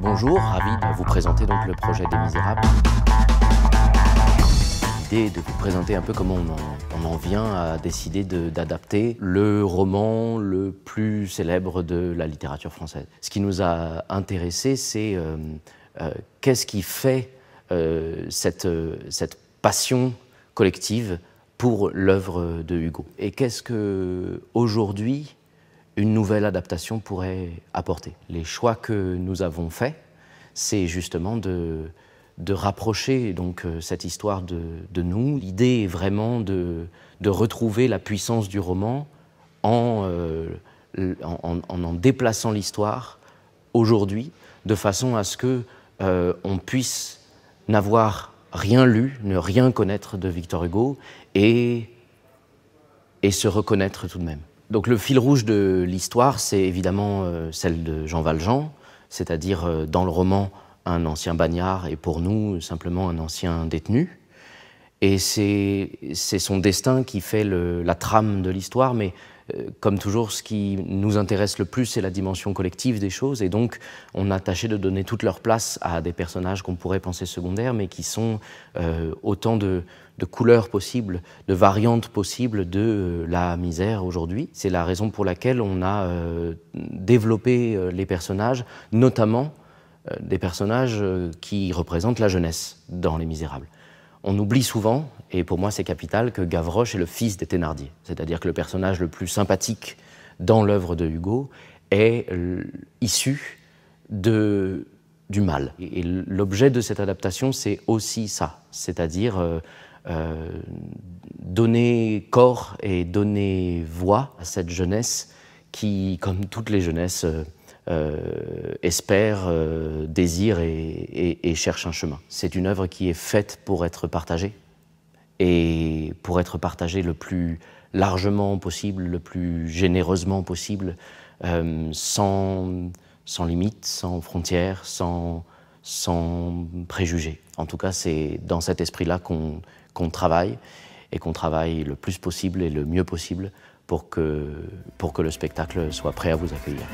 Bonjour, ravi de vous présenter donc le projet des Misérables. L'idée est de vous présenter un peu comment on en, vient à décider d'adapter le roman le plus célèbre de la littérature française. Ce qui nous a intéressé, c'est euh, euh, qu'est-ce qui fait euh, cette, cette passion collective pour l'œuvre de Hugo. Et qu'est-ce que aujourd'hui une nouvelle adaptation pourrait apporter. Les choix que nous avons faits, c'est justement de, rapprocher donc euh, cette histoire de, nous. L'idée est vraiment de, retrouver la puissance du roman euh, en en, déplaçant l'histoire aujourd'hui, de façon à ce que euh, on puisse n'avoir rien lu, ne rien connaître de Victor Hugo et se reconnaître tout de même. Donc le fil rouge de l'histoire, c'est évidemment euh, celle de Jean Valjean, c'est-à-dire euh, dans le roman un ancien bagnard et pour nous simplement un ancien détenu. Et c'est son destin qui fait la trame de l'histoire, mais euh, comme toujours, ce qui nous intéresse le plus, c'est la dimension collective des choses, et donc on a tâché de donner toute leur place à des personnages qu'on pourrait penser secondaires, mais qui sont euh, autant de, couleurs possibles, de variantes possibles de euh, la misère aujourd'hui. C'est la raison pour laquelle on a développé les personnages, notamment des personnages qui représentent la jeunesse dans Les Misérables. On oublie souvent, et pour moi c'est capital, que Gavroche est le fils des Thénardier. C'est-à-dire que le personnage le plus sympathique dans l'œuvre de Hugo est issu de, du mal. Et l'objet de cette adaptation, c'est aussi ça, c'est-à-dire euh, euh, donner corps et donner voix à cette jeunesse qui, comme toutes les jeunesses, euh, euh, espère, euh, désire et, cherche un chemin. C'est une œuvre qui est faite pour être partagée et pour être partagée le plus largement possible, le plus généreusement possible, euh, sans, sans limites, sans frontières, sans, préjugés. En tout cas, c'est dans cet esprit-là qu'on travaille et qu'on travaille le plus possible et le mieux possible pour pour que le spectacle soit prêt à vous accueillir.